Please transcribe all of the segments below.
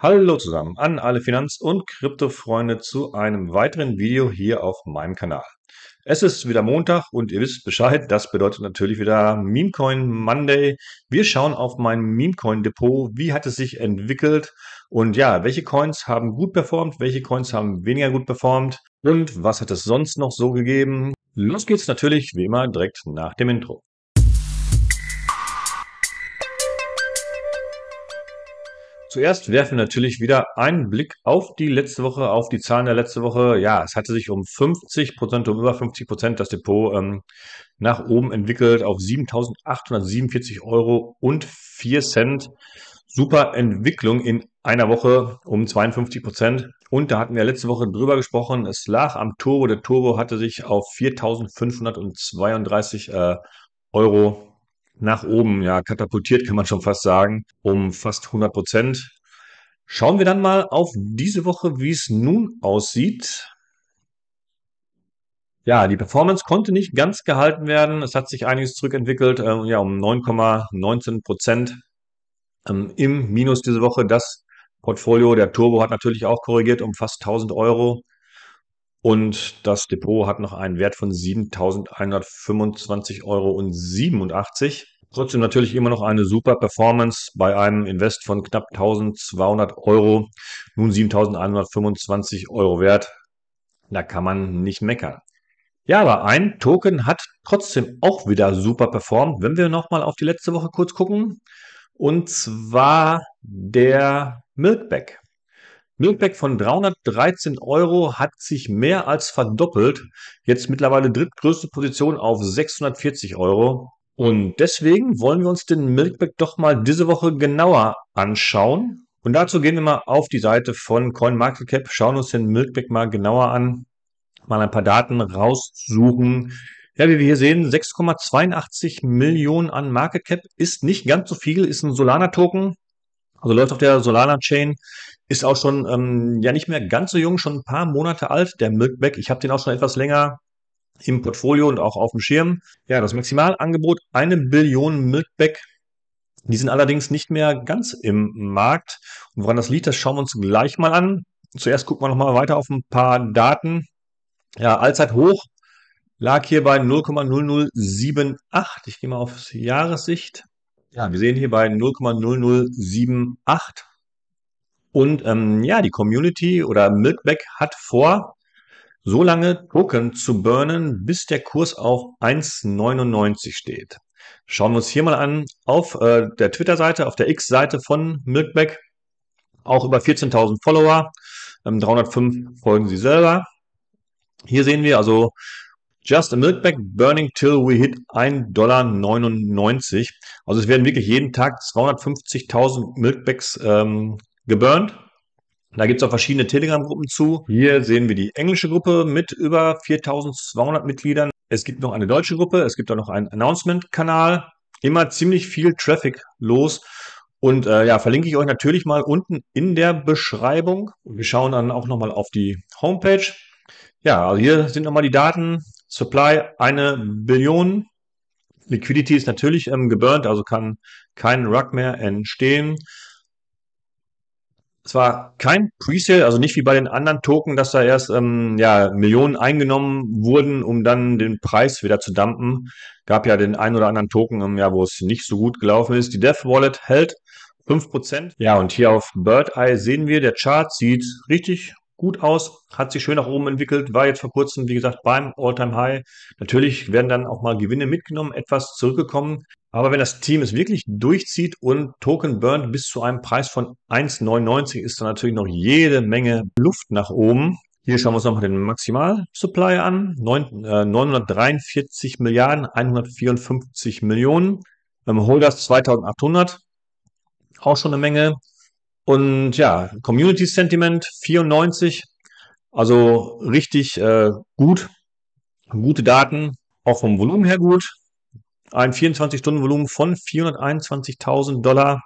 Hallo zusammen an alle Finanz- und Kryptofreunde zu einem weiteren Video hier auf meinem Kanal. Es ist wieder Montag und ihr wisst Bescheid, das bedeutet natürlich wieder Memecoin Monday. Wir schauen auf mein Memecoin Depot, wie hat es sich entwickelt und ja, welche Coins haben gut performt, welche Coins haben weniger gut performt und was hat es sonst noch so gegeben. Los geht's natürlich wie immer direkt nach dem Intro. Zuerst werfen wir natürlich wieder einen Blick auf die letzte Woche, auf die Zahlen der letzte Woche. Ja, es hatte sich um 50 Prozent, um über 50 Prozent das Depot ähm, nach oben entwickelt auf 7.847 Euro und 4 Cent. Super Entwicklung in einer Woche um 52 Prozent. Und da hatten wir letzte Woche drüber gesprochen. Es lag am Toro. Der Toro hatte sich auf 4.532 äh, Euro nach oben ja, katapultiert, kann man schon fast sagen, um fast 100 Prozent. Schauen wir dann mal auf diese Woche, wie es nun aussieht. Ja, die Performance konnte nicht ganz gehalten werden. Es hat sich einiges zurückentwickelt, äh, ja, um 9,19 Prozent ähm, im Minus diese Woche. Das Portfolio, der Turbo hat natürlich auch korrigiert um fast 1000 Euro. Und das Depot hat noch einen Wert von 7.125,87 Euro. Trotzdem natürlich immer noch eine super Performance bei einem Invest von knapp 1200 Euro, nun 7125 Euro wert. Da kann man nicht meckern. Ja, aber ein Token hat trotzdem auch wieder super performt, wenn wir nochmal auf die letzte Woche kurz gucken. Und zwar der Milkback. Milkback von 313 Euro hat sich mehr als verdoppelt. Jetzt mittlerweile drittgrößte Position auf 640 Euro. Und deswegen wollen wir uns den Milkback doch mal diese Woche genauer anschauen. Und dazu gehen wir mal auf die Seite von CoinMarketCap, schauen uns den Milkback mal genauer an, mal ein paar Daten raussuchen. Ja, wie wir hier sehen, 6,82 Millionen an Market Cap ist nicht ganz so viel, ist ein Solana-Token, also läuft auf der Solana-Chain, ist auch schon ähm, ja nicht mehr ganz so jung, schon ein paar Monate alt, der Milkback. Ich habe den auch schon etwas länger im Portfolio und auch auf dem Schirm. Ja, das Maximalangebot eine Billion Milkback. Die sind allerdings nicht mehr ganz im Markt. Und woran das liegt, das schauen wir uns gleich mal an. Zuerst gucken wir nochmal weiter auf ein paar Daten. Ja, Allzeithoch lag hier bei 0,0078. Ich gehe mal auf Jahressicht. Ja, wir sehen hier bei 0,0078. Und ähm, ja, die Community oder Milkback hat vor, so lange Token zu burnen, bis der Kurs auf 1,99 steht. Schauen wir uns hier mal an auf äh, der Twitter-Seite, auf der X-Seite von Milkback. Auch über 14.000 Follower, ähm, 305 folgen sie selber. Hier sehen wir also Just a Milkback burning till we hit 1,99 Dollar. Also es werden wirklich jeden Tag 250.000 Milkbacks ähm, geburnt. Da gibt es auch verschiedene Telegram-Gruppen zu. Hier sehen wir die englische Gruppe mit über 4200 Mitgliedern. Es gibt noch eine deutsche Gruppe, es gibt auch noch einen Announcement-Kanal. Immer ziemlich viel Traffic los. Und äh, ja, verlinke ich euch natürlich mal unten in der Beschreibung. Wir schauen dann auch nochmal auf die Homepage. Ja, also hier sind nochmal die Daten. Supply eine Billion. Liquidity ist natürlich ähm, geburnt, also kann kein Rug mehr entstehen zwar kein Presale, also nicht wie bei den anderen Token, dass da erst ähm, ja, Millionen eingenommen wurden, um dann den Preis wieder zu dumpen. Gab ja den einen oder anderen Token im ähm, Jahr, wo es nicht so gut gelaufen ist. Die Death Wallet hält 5%. Ja, und hier auf Bird Eye sehen wir, der Chart sieht richtig gut aus, hat sich schön nach oben entwickelt, war jetzt vor kurzem, wie gesagt, beim All-Time-High. Natürlich werden dann auch mal Gewinne mitgenommen, etwas zurückgekommen. Aber wenn das Team es wirklich durchzieht und Token Burn bis zu einem Preis von 1,99 ist da natürlich noch jede Menge Luft nach oben. Hier schauen wir uns nochmal den Maximal-Supply an. 9, äh, 943 Milliarden, 154 Millionen. Ähm, Holders 2800. Auch schon eine Menge. Und ja, Community Sentiment 94. Also richtig äh, gut. Gute Daten. Auch vom Volumen her gut ein 24-Stunden-Volumen von 421.000 Dollar.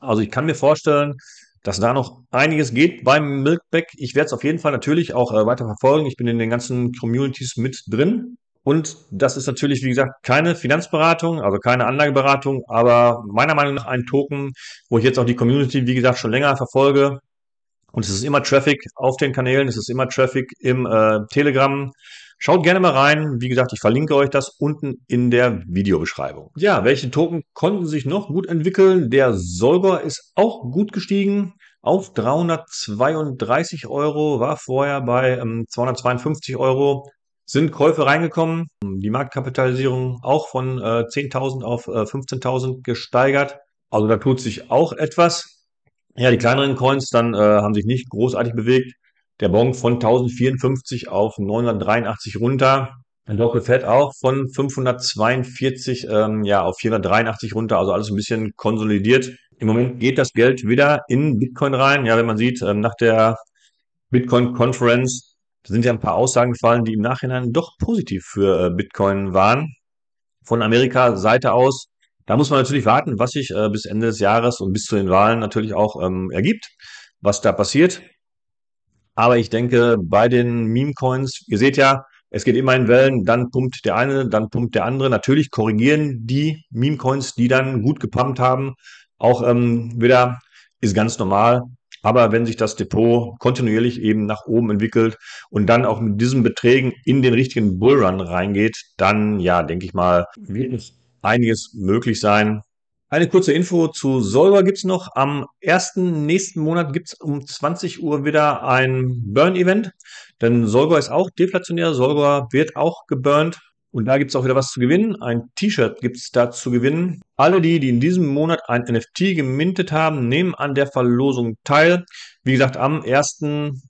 Also ich kann mir vorstellen, dass da noch einiges geht beim Milkback. Ich werde es auf jeden Fall natürlich auch äh, weiter verfolgen. Ich bin in den ganzen Communities mit drin. Und das ist natürlich, wie gesagt, keine Finanzberatung, also keine Anlageberatung, aber meiner Meinung nach ein Token, wo ich jetzt auch die Community, wie gesagt, schon länger verfolge. Und es ist immer Traffic auf den Kanälen, es ist immer Traffic im äh, Telegram, Schaut gerne mal rein. Wie gesagt, ich verlinke euch das unten in der Videobeschreibung. Ja, welche Token konnten sich noch gut entwickeln? Der Solgor ist auch gut gestiegen auf 332 Euro, war vorher bei 252 ähm, Euro. Sind Käufe reingekommen, die Marktkapitalisierung auch von 10.000 äh, auf 15.000 äh, gesteigert. Also da tut sich auch etwas. Ja, die kleineren Coins dann äh, haben sich nicht großartig bewegt der Bon von 1054 auf 983 runter. Ein Local fährt auch von 542 ähm, ja, auf 483 runter, also alles ein bisschen konsolidiert. Im Moment geht das Geld wieder in Bitcoin rein. Ja, wenn man sieht, ähm, nach der Bitcoin Conference sind ja ein paar Aussagen gefallen, die im Nachhinein doch positiv für äh, Bitcoin waren. Von Amerika Seite aus, da muss man natürlich warten, was sich äh, bis Ende des Jahres und bis zu den Wahlen natürlich auch ähm, ergibt, was da passiert. Aber ich denke, bei den Meme-Coins, ihr seht ja, es geht immer in Wellen, dann pumpt der eine, dann pumpt der andere. Natürlich korrigieren die Meme-Coins, die dann gut gepumpt haben, auch ähm, wieder, ist ganz normal. Aber wenn sich das Depot kontinuierlich eben nach oben entwickelt und dann auch mit diesen Beträgen in den richtigen Bullrun reingeht, dann, ja, denke ich mal, wird es einiges möglich sein, eine kurze Info zu Solver gibt es noch. Am 1. nächsten Monat gibt es um 20 Uhr wieder ein Burn-Event, denn Solver ist auch deflationär. Solver wird auch geburnt. Und da gibt es auch wieder was zu gewinnen. Ein T-Shirt gibt's da zu gewinnen. Alle die, die in diesem Monat ein NFT gemintet haben, nehmen an der Verlosung teil. Wie gesagt, am 1.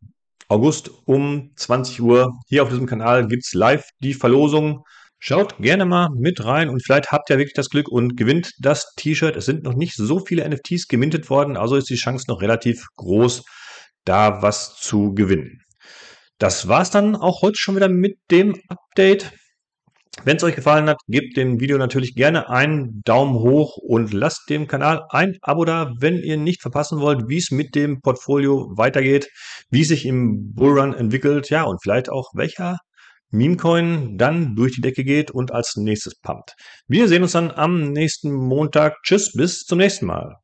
August um 20 Uhr hier auf diesem Kanal gibt es live die Verlosung. Schaut gerne mal mit rein und vielleicht habt ihr wirklich das Glück und gewinnt das T-Shirt. Es sind noch nicht so viele NFTs gemintet worden, also ist die Chance noch relativ groß, da was zu gewinnen. Das war's dann auch heute schon wieder mit dem Update. Wenn es euch gefallen hat, gebt dem Video natürlich gerne einen Daumen hoch und lasst dem Kanal ein Abo da, wenn ihr nicht verpassen wollt, wie es mit dem Portfolio weitergeht, wie sich im Bullrun entwickelt, ja, und vielleicht auch welcher Memecoin dann durch die Decke geht und als nächstes pumpt. Wir sehen uns dann am nächsten Montag. Tschüss, bis zum nächsten Mal.